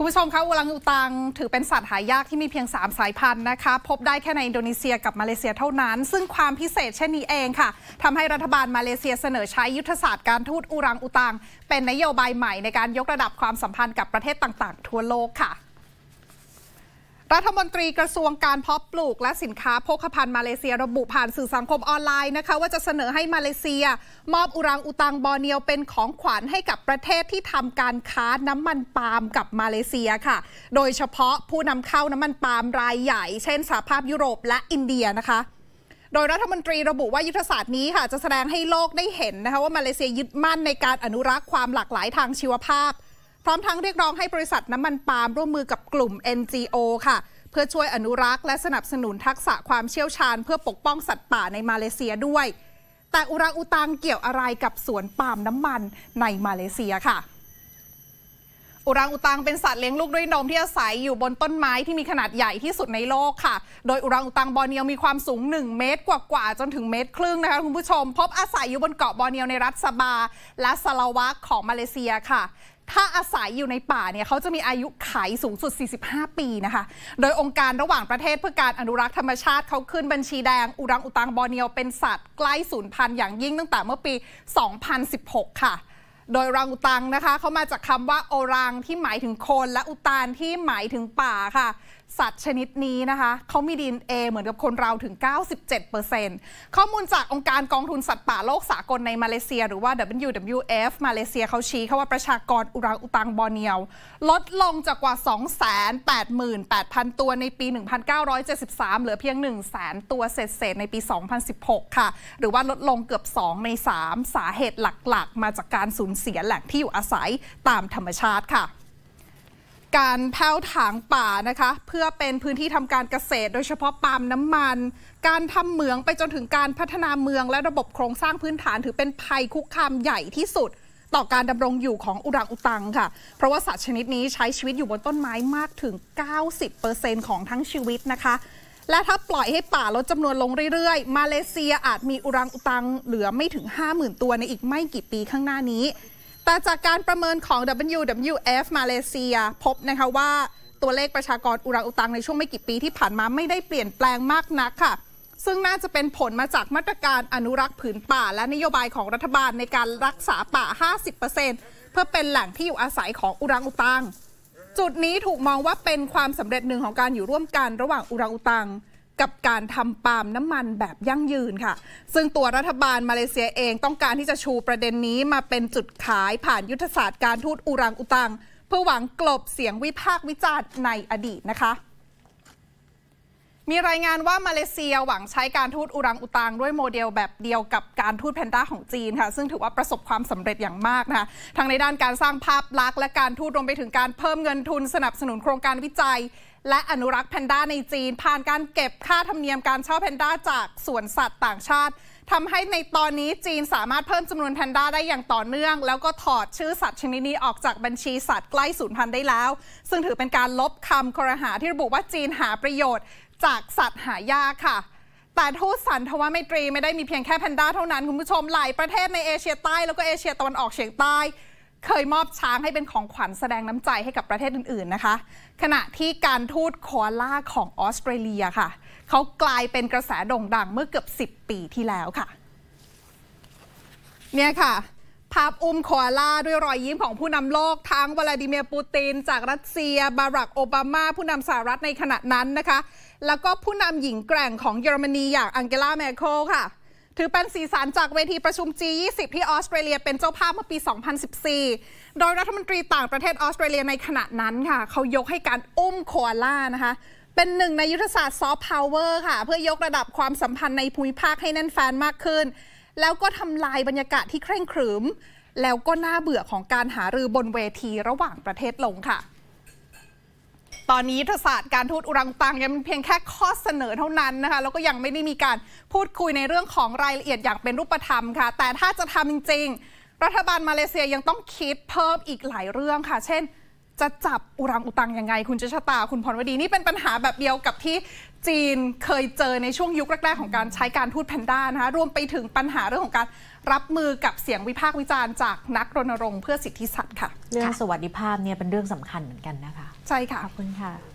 คุณผู้ชมคะอุลังอุตังถือเป็นสัตว์หายากที่มีเพียง 3 สายพันธุ์นะคะ พบได้แค่ในอินโดนีเซียกับมาเลเซียเท่านั้น ซึ่งความพิเศษเช่นนี้เองค่ะ ทำให้รัฐบาลมาเลเซียเสนอใช้ยุทธศาสตร์การทูตอุรังอุตัง เป็นนโยบายใหม่ในการยกระดับความสัมพันธ์กับประเทศต่างๆทั่วโลกค่ะรัฐมนตรีกระทรวงการเพาะปลูก และสินค้าโภคภัณฑ์มาเลเซีย ระบุผ่านสื่อสังคมออนไลน์นะคะว่าจะเสนอให้มาเลเซีย มอบอุรังอุตังบอเนียวเป็นของขวัญให้กับประเทศที่ทำการค้าน้ำมันปาล์มกับมาเลเซียค่ะ โดยเฉพาะผู้นำเข้าน้ำมันปาล์มรายใหญ่ เช่น สหภาพยุโรปและอินเดียนะคะ โดยรัฐมนตรีระบุว่ายุทธศาสตร์นี้ค่ะจะแสดงให้โลกได้เห็นนะคะว่ามาเลเซียยึดมั่นในการอนุรักษ์ความหลากหลายทางชีวภาพพร้อมทั้งเรียกร้องให้บริษัทน้ำมันปาล์มร่วมมือกับกลุ่ม NGO ค่ะ เพื่อช่วยอนุรักษ์ และสนับสนุนทักษะความเชี่ยวชาญ เพื่อปกป้องสัตว์ป่าในมาเลเซียด้วย แต่อุรังอุตังเกี่ยวอะไรกับสวนปาล์มน้ำมันในมาเลเซียค่ะ อุรังอุตังเป็นสัตว์เลี้ยงลูกด้วยนมที่อาศัยอยู่บนต้นไม้ที่มีขนาดใหญ่ที่สุดในโลกค่ะ โดยอุรังอุตังบอเนียวมีความสูง 1 เมตรกว่าๆจนถึงเมตรครึ่งนะคะคุณผู้ชม พบอาศัยอยู่บนเกาะบอเนียวในรัฐสบา และสลาวะของมาเลเซียค่ะถ้าอาศัยอยู่ในป่าเนี่ยเขาจะมีอายุไขสูงสุด 45 ปีนะคะ โดยองค์การระหว่างประเทศเพื่อการอนุรักษ์ธรรมชาติเขาขึ้นบัญชีแดง อุรังอุตังบอร์เนียว เป็นสัตว์ใกล้สูญพันธุ์อย่างยิ่งตั้งแต่เมื่อปี 2016 ค่ะ โดยรังอุตังนะคะ เขามาจากคำว่าโอรังที่หมายถึงคนและอุตานที่หมายถึงป่าค่ะสัตว์ชนิดนี้นะคะเขามี DNA เหมือนกับคนเราถึง 97%ข้อมูลจากองค์การกองทุนสัตว์ป่าโลกสากลในมาเลเซีย หรือว่า WWF มาเลเซียเขาชี้เขาว่าประชากรอุรังอุตังบอร์เนียว ลดลงจากกว่า 288,000 ตัวในปี 1973 เหลือเพียง 100,000 ตัวเศษเศษในปี 2016 ค่ะ หรือว่าลดลงเกือบ 2 ใน 3 สาเหตุหลักๆ มาจากการสูญเสียแหล่งที่อยู่อาศัยตามธรรมชาติค่ะการเผ้ถางป่านะคะ เพื่อเป็นพื้นที่ทำการเกษตรโดยเฉพาะปาล์มน้ำมัน การทำเหมืองไปจนถึงการพัฒนาเมืองและระบบโครงสร้างพื้นฐานถือเป็นภัยคุกคามใหญ่ที่สุด ต่อการดำรงอยู่ของอุรังอุตังค่ะ เพราะว่าสัตว์ชนิดนี้ใช้ชีวิตอยู่บนต้นไม้มากถึง 90%ของทั้งชีวิตนะคะ และถ้าปล่อยให้ป่าลดจำนวนลงเรื่อยๆ มาเลเซียอาจมีอุรังอุตังเหลือไม่ถึง 50,000 ตัวในอีกไม่กี่ปีข้างหน้านี้แต่จากการประเมินของ WWF มาเลเซียพบนะคะว่า ตัวเลขประชากรอุรังอุตังในช่วงไม่กี่ปีที่ผ่านมาไม่ได้เปลี่ยนแปลงมากนักค่ะซึ่งน่าจะเป็นผลมาจากมาตรการอนุรักษ์ผืนป่าและนโยบายของรัฐบาลในการรักษาป่า 50%เพื่อเป็นแหล่งที่อยู่อาศัยของอุรังอุตัง จุดนี้ถูกมองว่าเป็นความสำเร็จหนึ่งของการอยู่ร่วมกันระหว่างอุรังอุตังกับการทำปาล์มน้ำมันแบบยั่งยืนค่ะ ซึ่งตัวรัฐบาลมาเลเซียเองต้องการที่จะชูประเด็นนี้มาเป็นจุดขายผ่านยุทธศาสตร์การทูตอุรังอุตัง เพื่อหวังกลบเสียงวิพากษ์วิจารณ์ในอดีตนะคะมีรายงานว่ามาเลเซียหวังใช้การทูตอุรังอุตังด้วยโมเดลแบบเดียวกับการทูตแพนด้าของจีนค่ะซึ่งถือว่าประสบความสำเร็จอย่างมากนะคะทางในด้านการสร้างภาพลักษณ์และการทูตรวมไปถึงการเพิ่มเงินทุนสนับสนุนโครงการวิจัย และอนุรักษ์แพนด้าในจีน ผ่านการเก็บค่าธรรมเนียมการเช่าแพนด้าจากสวนสัตว์ต่างชาติทำให้ในตอนนี้จีนสามารถเพิ่มจำนวนแพนด้าได้อย่างต่อเนื่อง แล้วก็ถอดชื่อสัตว์ชนิดนี้ออกจากบัญชีสัตว์ใกล้สูญพันธุ์ได้แล้ว ซึ่งถือเป็นการลบคำครหาที่ระบุว่าจีนหาประโยชน์จากสัตว์หายากค่ะ แต่ทูตสันทวไมตรีไม่ได้มีเพียงแค่แพนด้าเท่านั้นคุณผู้ชมหลายประเทศในเอเชียใต้แล้วก็เอเชียตะวันออกเฉียงใต้ เคยมอบช้างให้เป็นของขวัญแสดงน้ำใจให้กับประเทศอื่นๆนะคะ ขณะที่การทูตคอล่าของออสเตรเลียค่ะ เขากลายเป็นกระแสโด่งดังเมื่อเกือบ 10 ปีที่แล้วค่ะ เนี่ยค่ะ ภาพอุ้มคอล่าด้วยรอยยิ้มของผู้นำโลกทั้งวลาดิเมียร์ปูตินจากรัสเซีย บารักโอบามา ผู้นำสหรัฐในขณะนั้นนะคะแล้วก็ผู้นำหญิงแกร่งของเยอรมนีอย่างอังเกลาแมคโคลค่ะ ถือเป็นสีสันจากเวทีประชุม G20 ที่ออสเตรเลียเป็นเจ้าภาพเมื่อปี 2014 โดยรัฐมนตรีต่างประเทศออสเตรเลียในขณะนั้นค่ะเขายกให้การอุ้มโคอาล่านะคะเป็นหนึ่งในยุทธศาสตร์ซอฟต์พาวเวอร์ค่ะ เพื่อยกระดับความสัมพันธ์ในภูมิภาคให้แน่นแฟนมากขึ้น แล้วก็ทำลายบรรยากาศที่เคร่งครึมแล้วก็น่าเบื่อของการหารือบนเวทีระหว่างประเทศลงค่ะตอนนี้ยุทธศาสตร์การทูตอุรังตังยังเป็นเพียงแค่ข้อเสนอเท่านั้นนะคะ แล้วก็ยังไม่ได้มีการพูดคุยในเรื่องของรายละเอียดอย่างเป็นรูปธรรมค่ะ แต่ถ้าจะทำจริงๆ รัฐบาลมาเลเซียยังต้องคิดเพิ่มอีกหลายเรื่องค่ะ เช่นจะจับอุรังอุตังยังไง คุณเจชะตาคุณพรวดีนี่เป็นปัญหาแบบเดียวกับที่จีนเคยเจอในช่วงยุคแรกๆ ของการใช้การทูตแพนด้านะคะ รวมไปถึงปัญหาเรื่องของการรับมือกับเสียงวิพากษ์วิจารณ์จากนักรณรงค์เพื่อสิทธิสัตว์ค่ะ เรื่องสวัสดิภาพเนี่ยเป็นเรื่องสำคัญเหมือนกันนะคะใช่ค่ะขอบคุณค่ะ